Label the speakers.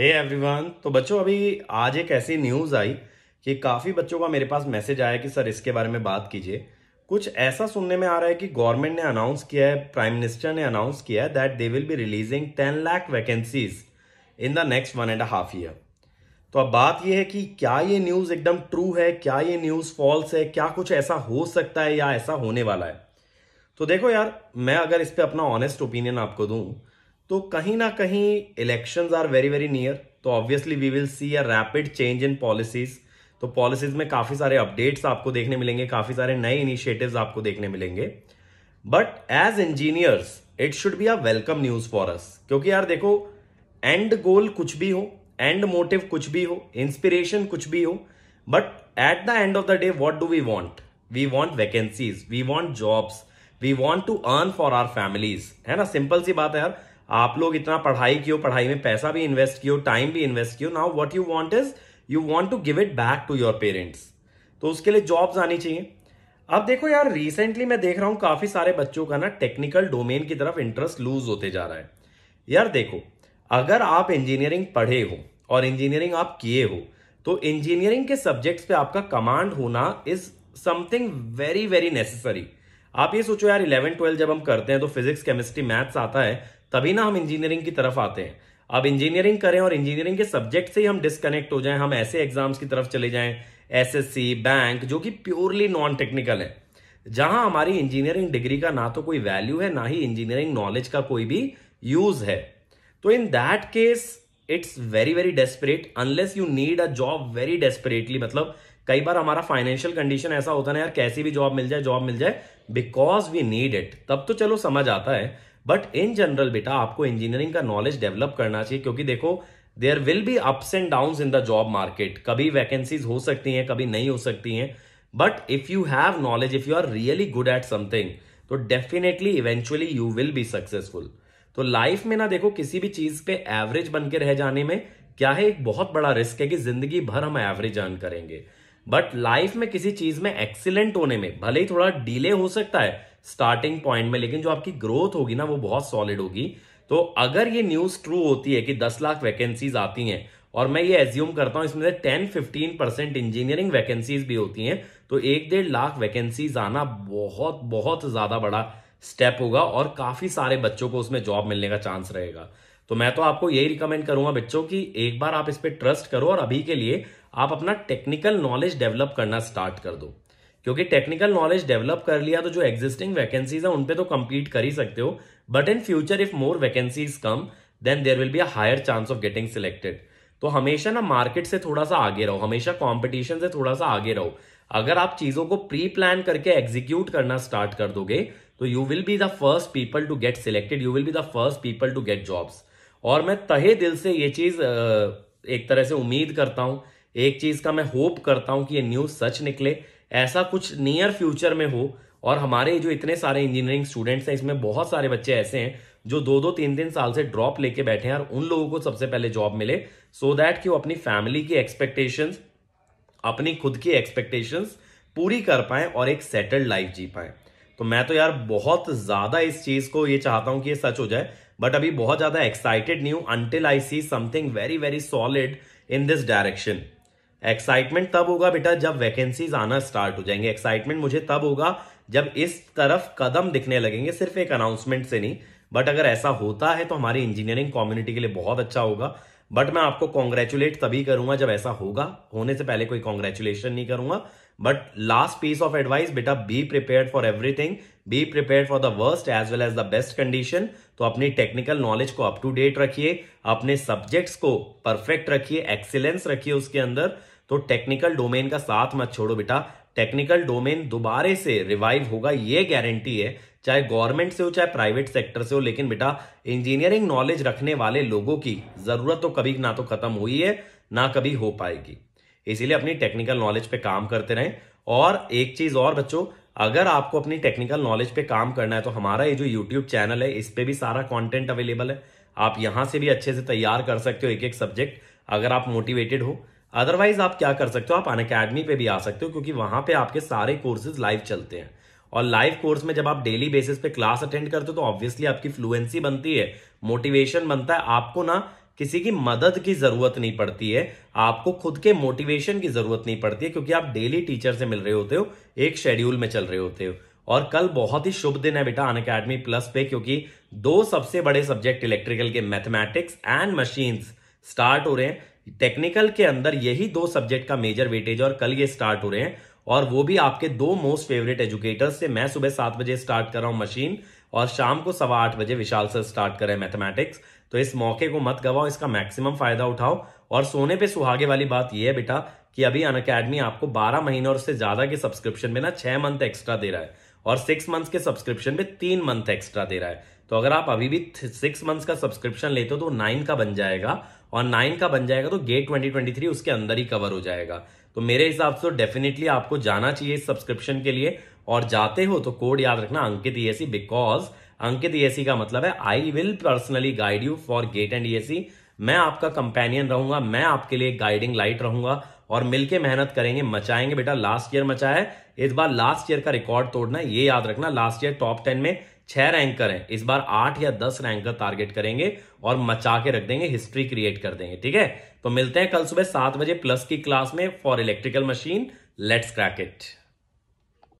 Speaker 1: हे hey everyone तो बच्चों अभी आज एक ऐसी न्यूज़ आई कि काफ़ी बच्चों का मेरे पास मैसेज आया कि सर इसके बारे में बात कीजिए कुछ ऐसा सुनने में आ रहा है कि गवर्नमेंट ने अनाउंस किया है प्राइम मिनिस्टर ने अनाउंस किया है that they will be releasing ten lakh vacancies in the next one and half year तो अब बात यह है कि क्या ये न्यूज़ एकदम ट्रू है क्या ये न्यूज़ फॉल्स है क्या कुछ ऐसा हो सकता है या ऐसा होने वाला है तो देखो यार मैं अगर इस पर अपना ऑनेस्ट ओपिनियन आपको दूँ तो कहीं ना कहीं elections are very very near तो obviously we will see a rapid change in policies तो पॉलिसीज में काफी सारे अपडेट्स आपको देखने मिलेंगे काफी सारे नए इनिशिएटिव्स आपको देखने मिलेंगे but as engineers it should be a welcome news for us क्योंकि यार देखो एंड गोल कुछ भी हो एंड मोटिव कुछ भी हो इंस्पिरेशन कुछ भी हो but at the end of the day what do we want we want vacancies we want jobs we want to earn for our families है ना सिंपल सी बात है यार आप लोग इतना पढ़ाई क्यों पढ़ाई में पैसा भी इन्वेस्ट कियो टाइम भी इन्वेस्ट कियो now what you want is you want to give it back to your parents तो उसके लिए जॉब्स आनी चाहिए अब देखो यार रिसेंटली मैं देख रहा हूं काफी सारे बच्चों का ना टेक्निकल डोमेन की तरफ इंटरेस्ट लूज होते जा रहा है यार देखो अगर आप इंजीनियरिंग पढ़े हो और इंजीनियरिंग आप किए हो तो इंजीनियरिंग के सब्जेक्ट्स पे आपका कमांड होना is something very very necessary आप ये सोचो यार इलेवन ट्वेल्व जब हम करते हैं तो फिजिक्स केमिस्ट्री मैथ्स आता है तभी ना हम इंजीनियरिंग की तरफ आते हैं अब इंजीनियरिंग करें और इंजीनियरिंग के सब्जेक्ट से ही हम डिस्कनेक्ट हो जाएं हम ऐसे एग्जाम्स की तरफ चले जाएं एसएससी बैंक जो कि प्योरली नॉन टेक्निकल है जहां हमारी इंजीनियरिंग डिग्री का ना तो कोई वैल्यू है ना ही इंजीनियरिंग नॉलेज का कोई भी यूज है तो in that case it's very very desperate unless you need a job very desperately मतलब कई बार हमारा फाइनेंशियल कंडीशन ऐसा होता है ना यार कैसी भी जॉब मिल जाए जॉब मिल जाए बिकॉज वी नीड इट तब तो चलो समझ आता है बट इन जनरल बेटा आपको इंजीनियरिंग का नॉलेज डेवलप करना चाहिए क्योंकि देखो there will be ups and down in the job market कभी वैकेंसीज हो सकती हैं कभी नहीं हो सकती हैं but if you have knowledge if you are really good at something तो definitely eventually you will be successful तो लाइफ में ना देखो किसी भी चीज पे एवरेज बन के रह जाने में क्या है एक बहुत बड़ा रिस्क है कि जिंदगी भर हम एवरेज अर्न करेंगे बट लाइफ में किसी चीज में एक्सीलेंट होने में भले ही थोड़ा डिले हो सकता है स्टार्टिंग पॉइंट में लेकिन जो आपकी ग्रोथ होगी ना वो बहुत सॉलिड होगी तो अगर ये न्यूज ट्रू होती है कि दस लाख वैकेंसीज आती हैं और मैं ये एज्यूम करता हूं इसमें से ten fifteen percent engineering vacancies भी होती हैं तो एक डेढ़ लाख वैकेंसीज आना बहुत बहुत ज्यादा बड़ा स्टेप होगा और काफी सारे बच्चों को उसमें जॉब मिलने का चांस रहेगा तो मैं तो आपको यही रिकमेंड करूंगा बच्चों की एक बार आप इस पर ट्रस्ट करो और अभी के लिए आप अपना टेक्निकल नॉलेज डेवलप करना स्टार्ट कर दो क्योंकि टेक्निकल नॉलेज डेवलप कर लिया तो जो एग्जिस्टिंग वैकेंसीज है उन पे तो कम्पीट कर ही सकते हो but in future if more vacancies come then there will be a higher chance of getting selected तो हमेशा ना मार्केट से थोड़ा सा आगे रहो हमेशा कॉम्पिटिशन से थोड़ा सा आगे रहो अगर आप चीजों को प्री प्लान करके एग्जीक्यूट करना स्टार्ट कर दोगे तो you will be the first people to get selected you will be the first people to get jobs और मैं तहे दिल से ये चीज एक तरह से उम्मीद करता हूं एक चीज का मैं होप करता हूं कि ये न्यूज सच निकले ऐसा कुछ नियर फ्यूचर में हो और हमारे जो इतने सारे इंजीनियरिंग स्टूडेंट्स हैं इसमें बहुत सारे बच्चे ऐसे हैं जो दो दो तीन तीन साल से ड्रॉप लेके बैठे हैं और उन लोगों को सबसे पहले जॉब मिले सो so दैट कि वो अपनी फैमिली की एक्सपेक्टेशंस अपनी खुद की एक्सपेक्टेशंस पूरी कर पाए और एक सेटल्ड लाइफ जी पाए तो मैं तो यार बहुत ज्यादा इस चीज को ये चाहता हूं कि ये सच हो जाए बट अभी बहुत ज्यादा एक्साइटेड नहीं हूं until I see something very very solid in this direction excitement तब होगा बेटा जब वैकेंसीज आना स्टार्ट हो जाएंगे एक्साइटमेंट मुझे तब होगा जब इस तरफ कदम दिखने लगेंगे सिर्फ एक अनाउंसमेंट से नहीं बट अगर ऐसा होता है तो हमारी इंजीनियरिंग कम्युनिटी के लिए बहुत अच्छा होगा बट मैं आपको कॉन्ग्रेचुलेट तभी करूंगा जब ऐसा होगा होने से पहले कोई कॉन्ग्रेचुलेशन नहीं करूंगा but last piece of advice बेटा be prepare for everything be prepare for the worst as well as the best condition तो अपनी टेक्निकल नॉलेज को अप टू डेट रखिए अपने सब्जेक्ट्स को परफेक्ट रखिए एक्सीलेंस रखिए उसके अंदर तो टेक्निकल डोमेन का साथ मत छोड़ो बेटा टेक्निकल डोमेन दोबारे से रिवाइव होगा ये गारंटी है चाहे गवर्नमेंट से हो चाहे प्राइवेट सेक्टर से हो लेकिन बेटा इंजीनियरिंग नॉलेज रखने वाले लोगों की जरूरत तो कभी ना तो खत्म हुई है ना कभी हो पाएगी इसीलिए अपनी टेक्निकल नॉलेज पे काम करते रहें और एक चीज और बच्चों अगर आपको अपनी टेक्निकल नॉलेज पे काम करना है तो हमारा ये जो यूट्यूब चैनल है इस पर भी सारा कॉन्टेंट अवेलेबल है आप यहां से भी अच्छे से तैयार कर सकते हो एक एक सब्जेक्ट अगर आप मोटिवेटेड हो अदरवाइज आप क्या कर सकते हो आप अन अकेडमी पे भी आ सकते हो क्योंकि वहां पे आपके सारे कोर्सेज लाइव चलते हैं और लाइव कोर्स में जब आप डेली बेसिस पे क्लास अटेंड करते हो तो ऑब्वियसली आपकी फ्लुएंसी बनती है मोटिवेशन बनता है आपको ना किसी की मदद की जरूरत नहीं पड़ती है आपको खुद के मोटिवेशन की जरूरत नहीं पड़ती है क्योंकि आप डेली टीचर से मिल रहे होते हो एक शेड्यूल में चल रहे होते हो और कल बहुत ही शुभ दिन है बेटा अन अकेडमी प्लस पे क्योंकि दो सबसे बड़े सब्जेक्ट इलेक्ट्रिकल के मैथमेटिक्स एंड मशीन्स स्टार्ट हो रहे हैं टेक्निकल के अंदर यही दो सब्जेक्ट का मेजर वेटेज और कल ये स्टार्ट हो रहे हैं और वो भी आपके दो मोस्ट फेवरेट एजुकेटर्स से मैं सुबह सात बजे स्टार्ट कर रहा हूं मशीन और शाम को सवा आठ बजे विशाल सर स्टार्ट कर रहे हैं मैथमेटिक्स तो इस मौके को मत गवाओ इसका मैक्सिमम फायदा उठाओ और सोने पे सुहागे वाली बात यह है बेटा कि अभी अन अकेडमी आपको 12 महीने और उससे ज्यादा के सब्सक्रिप्शन में ना छह मंथ एक्स्ट्रा दे रहा है और सिक्स मंथ्स के सब्सक्रिप्शन में तीन मंथ एक्स्ट्रा दे रहा है तो अगर आप अभी भी सिक्स मंथ्स का सब्सक्रिप्शन लेते हो तो नाइन का बन जाएगा और नाइन का बन जाएगा तो गेट ट्वेंटी ट्वेंटी थ्री उसके अंदर ही कवर हो जाएगा तो मेरे हिसाब से डेफिनेटली तो आपको जाना चाहिए इस सब्सक्रिप्शन के लिए और जाते हो तो कोड याद रखना Ankit ESC e because Ankit ESC e का मतलब है I will personally guide you for GATE and ESC मैं आपका कंपेनियन रहूंगा मैं आपके लिए गाइडिंग लाइट रहूंगा और मिलके मेहनत करेंगे मचाएंगे बेटा लास्ट ईयर मचाया इस बार लास्ट ईयर का रिकॉर्ड तोड़ना ये याद रखना लास्ट ईयर टॉप टेन में छह रैंकर हैं इस बार आठ या दस रैंकर टारगेट करेंगे और मचा के रख देंगे हिस्ट्री क्रिएट कर देंगे ठीक है तो मिलते हैं कल सुबह सात बजे प्लस की क्लास में for electrical machine let's crack it